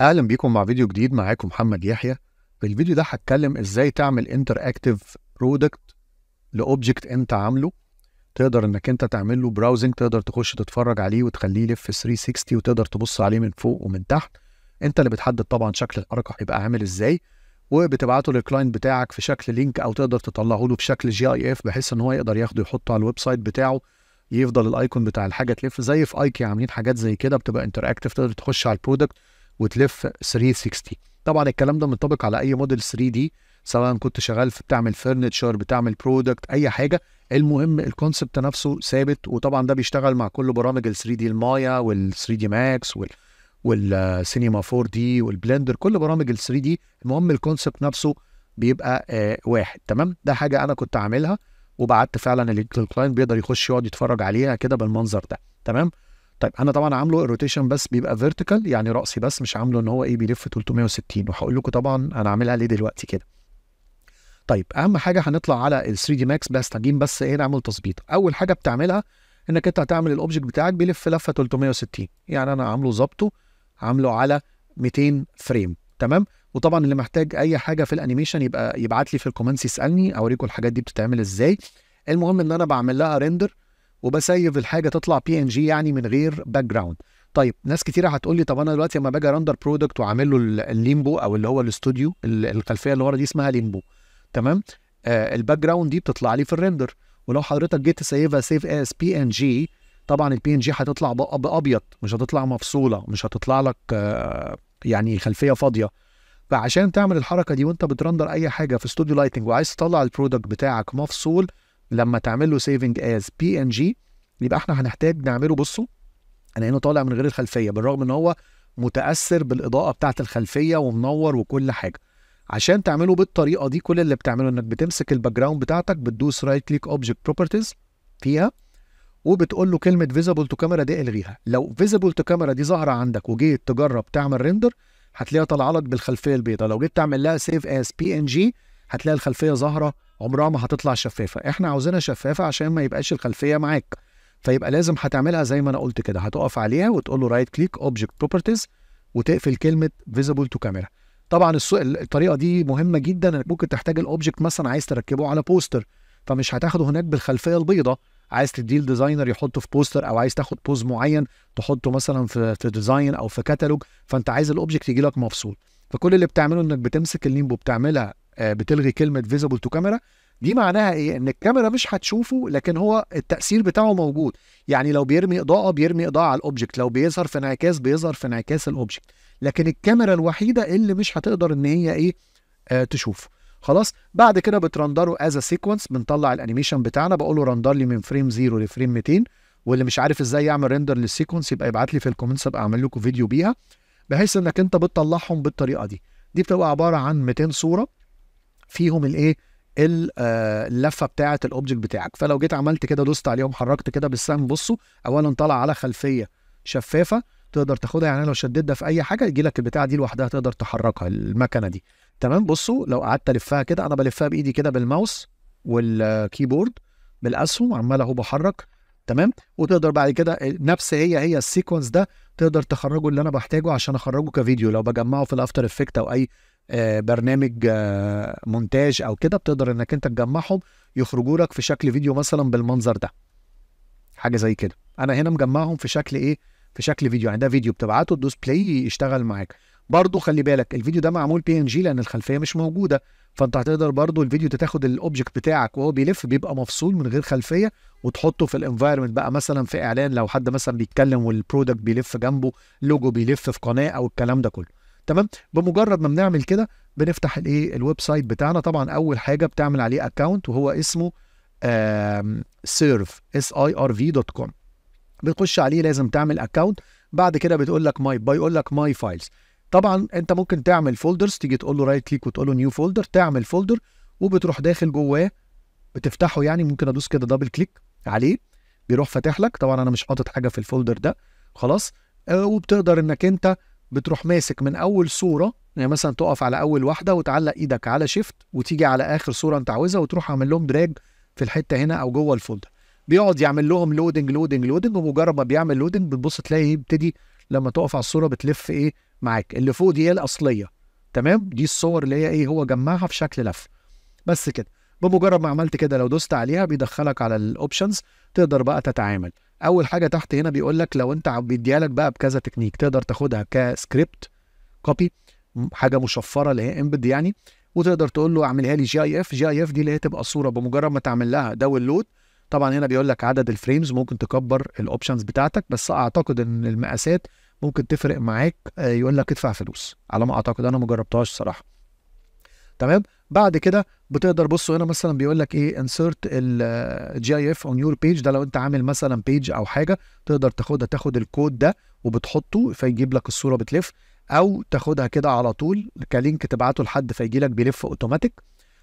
اهلا بيكم مع فيديو جديد معاكم محمد يحيى في الفيديو ده هتكلم ازاي تعمل انتر اكتف برودكت لاوبجكت انت عامله تقدر انك انت تعمل له براوزنج تقدر تخش تتفرج عليه وتخليه يلف 360 وتقدر تبص عليه من فوق ومن تحت انت اللي بتحدد طبعا شكل الحركه هيبقى عامل ازاي وبتبعته للكلاينت بتاعك في شكل لينك او تقدر تطلعه له في شكل جي اي اف بحيث ان هو يقدر ياخده يحطه على الويب سايت بتاعه يفضل الايكون بتاع الحاجه تلف زي في ايكي عاملين حاجات زي كده بتبقى انتر اكتف تقدر تخش على البرودكت وتلف 360 طبعا الكلام ده منطبق على اي موديل 3 دي سواء كنت شغال في بتعمل فرنتشر بتعمل برودكت اي حاجه المهم الكونسبت نفسه ثابت وطبعا ده بيشتغل مع كل برامج ال 3 دي المايا وال 3 دي ماكس وال والسينما 4 دي والبلندر كل برامج ال 3 دي المهم الكونسبت نفسه بيبقى آه واحد تمام ده حاجه انا كنت عاملها وبعت فعلا الكلاينت بيقدر يخش يقعد يتفرج عليها كده بالمنظر ده تمام طيب انا طبعا عامله الروتيشن بس بيبقى فيرتيكال يعني راسي بس مش عامله ان هو ايه بيلف 360 وهقول لكم طبعا انا عاملها ليه دلوقتي كده طيب اهم حاجه هنطلع على ال 3 دي ماكس بس هجيب بس ايه نعمل تظبيط اول حاجه بتعملها انك انت هتعمل الاوبجكت بتاعك بيلف لفه 360 يعني انا عامله ظابطه عامله على 200 فريم تمام وطبعا اللي محتاج اي حاجه في الانيميشن يبقى يبعت لي في الكومنتس يسالني اوريكم الحاجات دي بتتعمل ازاي المهم ان انا بعمل لها ريندر وبسيف الحاجه تطلع بي ان جي يعني من غير باك جراوند طيب ناس كتيره هتقول لي طب انا دلوقتي لما باجي رندر برودكت واعمل له الليمبو او اللي هو الاستوديو الخلفيه اللي ورا دي اسمها ليمبو تمام آه الباك جراوند دي بتطلع لي في الريندر ولو حضرتك جيت تسيفها سيف اس بي ان جي طبعا البي ان جي هتطلع بابيض مش هتطلع مفصوله مش هتطلع لك آه يعني خلفيه فاضيه فعشان تعمل الحركه دي وانت بترندر اي حاجه في استوديو لايتنج وعايز تطلع البرودكت بتاعك مفصول لما تعمل له سيفنج از بي ان جي يبقى احنا هنحتاج نعمله بصوا انا هنا طالع من غير الخلفيه بالرغم ان هو متاثر بالاضاءه بتاعه الخلفيه ومنور وكل حاجه عشان تعمله بالطريقه دي كل اللي بتعمله انك بتمسك الباك جراوند بتاعتك بتدوس رايت كليك اوبجكت بروبرتيز فيها وبتقول له كلمه فيزبل تو كاميرا دي الغيها لو فيزبل تو كاميرا دي ظاهره عندك وجيت تجرب تعمل ريندر هتلاقيها طالعه لك بالخلفيه البيضاء لو جيت تعمل لها سيف اس بي ان جي هتلاقي الخلفيه ظاهره عمرها ما هتطلع شفافه احنا عاوزينها شفافه عشان ما يبقاش الخلفيه معاك فيبقى لازم هتعملها زي ما انا قلت كده هتقف عليها وتقول له رايت كليك اوبجكت بروبرتيز وتقفل كلمه فيزيبل تو كاميرا طبعا الطريقه دي مهمه جدا انك ممكن تحتاج الاوبجكت مثلا عايز تركبه على بوستر فمش هتاخده هناك بالخلفيه البيضاء عايز تديه لديزاينر يحطه في بوستر او عايز تاخد بوز معين تحطه مثلا في في ديزاين او في كتالوج فانت عايز الاوبجكت يجي لك مفصول فكل اللي بتعمله انك بتمسك الليمبو بتعملها آه، بتلغي كلمه فيزبل تو كاميرا دي معناها ايه ان الكاميرا مش هتشوفه لكن هو التاثير بتاعه موجود يعني لو بيرمي اضاءه بيرمي اضاءه على الاوبجكت لو بيظهر في انعكاس بيظهر في انعكاس الاوبجكت لكن الكاميرا الوحيده اللي مش هتقدر ان هي ايه آه تشوفه خلاص بعد كده بترندره از سيكونس بنطلع الانيميشن بتاعنا بقول له رندر لي من فريم 0 لفريم 200 واللي مش عارف ازاي يعمل رندر للسيكونس يبقى يبعت لي في الكومنتس ابقى اعمل لكم فيديو بيها بحيث انك انت بتطلعهم بالطريقه دي دي بتبقى عباره عن 200 صوره فيهم الايه آه، اللفه بتاعه الاوبجكت بتاعك فلو جيت عملت كده دوست عليهم حركت كده بالسهم بصوا اولا طلع على خلفيه شفافه تقدر تاخدها يعني لو شديت في اي حاجه يجي لك البتاعه دي لوحدها تقدر تحركها المكنه دي تمام بصوا لو قعدت الفها كده انا بلفها بايدي كده بالماوس والكيبورد بالاسهم عمال اهو بحرك تمام وتقدر بعد كده نفس هي هي السيكونس ده تقدر تخرجه اللي انا بحتاجه عشان اخرجه كفيديو لو بجمعه في الافتر افكت او اي آه، برنامج آه، مونتاج او كده بتقدر انك انت تجمعهم يخرجوا لك في شكل فيديو مثلا بالمنظر ده حاجه زي كده انا هنا مجمعهم في شكل ايه في شكل فيديو يعني ده فيديو بتبعته تدوس بلاي يشتغل معاك برضو خلي بالك الفيديو ده معمول بي ان جي لان الخلفيه مش موجوده فانت هتقدر برضو الفيديو تاخد الاوبجكت بتاعك وهو بيلف بيبقى مفصول من غير خلفيه وتحطه في الانفايرمنت بقى مثلا في اعلان لو حد مثلا بيتكلم والبرودكت بيلف جنبه لوجو بيلف في قناه او الكلام ده كله تمام بمجرد ما بنعمل كده بنفتح الايه الويب سايت بتاعنا طبعا اول حاجه بتعمل عليه اكونت وهو اسمه سيرف اس اي ار في دوت كوم بتخش عليه لازم تعمل اكونت بعد كده بتقول لك ماي بيقول لك ماي فايلز طبعا انت ممكن تعمل فولدرز تيجي تقول له رايت كليك وتقول له نيو فولدر تعمل فولدر وبتروح داخل جواه بتفتحه يعني ممكن ادوس كده دبل كليك عليه بيروح فاتح لك طبعا انا مش حاطط حاجه في الفولدر ده خلاص آه، وبتقدر انك انت بتروح ماسك من اول صوره يعني مثلا تقف على اول واحده وتعلق ايدك على شيفت وتيجي على اخر صوره انت عاوزها وتروح عامل لهم دراج في الحته هنا او جوه الفولدر بيقعد يعمل لهم لودنج لودنج لودنج ومجرد ما بيعمل لودنج بتبص تلاقي يبتدي إيه، لما تقف على الصوره بتلف ايه معاك اللي فوق دي هي الاصليه تمام دي الصور اللي هي ايه هو جمعها في شكل لف بس كده بمجرد ما عملت كده لو دوست عليها بيدخلك على الاوبشنز تقدر بقى تتعامل اول حاجه تحت هنا بيقول لك لو انت بيديها لك بقى بكذا تكنيك تقدر تاخدها كسكريبت كوبي حاجه مشفره اللي هي امبد يعني وتقدر تقول له اعملها لي جي اي اف جي اي اف دي اللي هي تبقى صوره بمجرد ما تعمل لها داونلود طبعا هنا بيقول لك عدد الفريمز ممكن تكبر الاوبشنز بتاعتك بس اعتقد ان المقاسات ممكن تفرق معاك آه، يقول لك ادفع فلوس على ما اعتقد انا ما جربتهاش صراحه تمام بعد كده بتقدر بصوا هنا مثلا بيقول لك ايه انسرت الجي اي اف اون يور بيج ده لو انت عامل مثلا بيج او حاجه تقدر تاخدها تاخد الكود ده وبتحطه فيجيب لك الصوره بتلف او تاخدها كده على طول كلينك تبعته لحد فيجي لك بيلف اوتوماتيك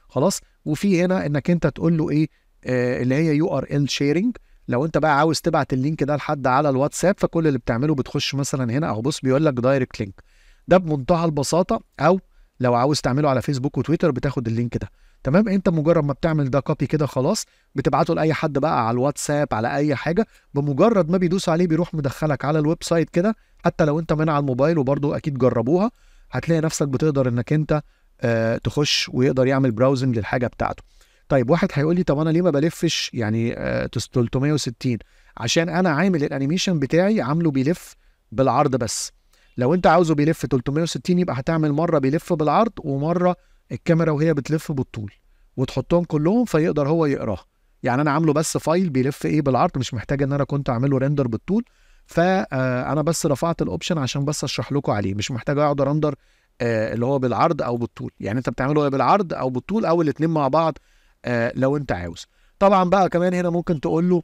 خلاص وفي هنا انك انت تقول له ايه آه اللي هي يو ار ال شيرنج لو انت بقى عاوز تبعت اللينك ده لحد على الواتساب فكل اللي بتعمله بتخش مثلا هنا اهو بص بيقول لك دايركت لينك ده بمنتهى البساطه او لو عاوز تعمله على فيسبوك وتويتر بتاخد اللينك ده تمام انت مجرد ما بتعمل ده كوبي كده خلاص بتبعته لاي حد بقى على الواتساب على اي حاجه بمجرد ما بيدوس عليه بيروح مدخلك على الويب سايت كده حتى لو انت من على الموبايل وبرضه اكيد جربوها هتلاقي نفسك بتقدر انك انت آه تخش ويقدر يعمل براوزنج للحاجه بتاعته طيب واحد هيقول لي طب انا ليه ما بلفش يعني آه 360 عشان انا عامل الانيميشن بتاعي عامله بيلف بالعرض بس لو انت عاوزه بيلف 360 يبقى هتعمل مره بيلف بالعرض ومره الكاميرا وهي بتلف بالطول وتحطهم كلهم فيقدر هو يقراها يعني انا عامله بس فايل بيلف ايه بالعرض مش محتاج ان انا كنت اعمله ريندر بالطول فانا آه، بس رفعت الاوبشن عشان بس اشرح لكم عليه مش محتاج اقعد ارندر آه، اللي هو بالعرض او بالطول يعني انت بتعمله إيه بالعرض او بالطول او الاثنين مع بعض آه، لو انت عاوز طبعا بقى كمان هنا ممكن تقول له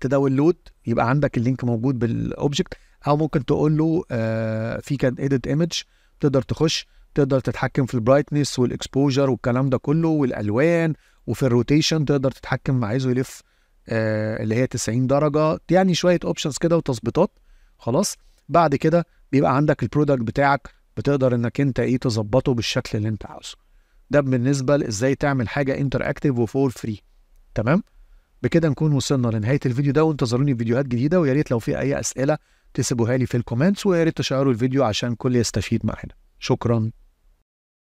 تداونلود يبقى عندك اللينك موجود بالاوبجكت او ممكن تقول له آه، في كان ايديت ايمج تقدر تخش تقدر تتحكم في البرايتنس والاكسبوجر والكلام ده كله والالوان وفي الروتيشن تقدر تتحكم عايزه يلف آه، اللي هي 90 درجه يعني شويه اوبشنز كده وتظبيطات خلاص بعد كده بيبقى عندك البرودكت بتاعك بتقدر انك انت ايه تظبطه بالشكل اللي انت عاوزه ده بالنسبه لازاي تعمل حاجه انتر اكتف وفور فري تمام بكده نكون وصلنا لنهايه الفيديو ده وانتظروني فيديوهات جديده ويا ريت لو في اي اسئله تسيبوها لي في الكومنتس ويا ريت تشيروا الفيديو عشان الكل يستفيد معانا شكرا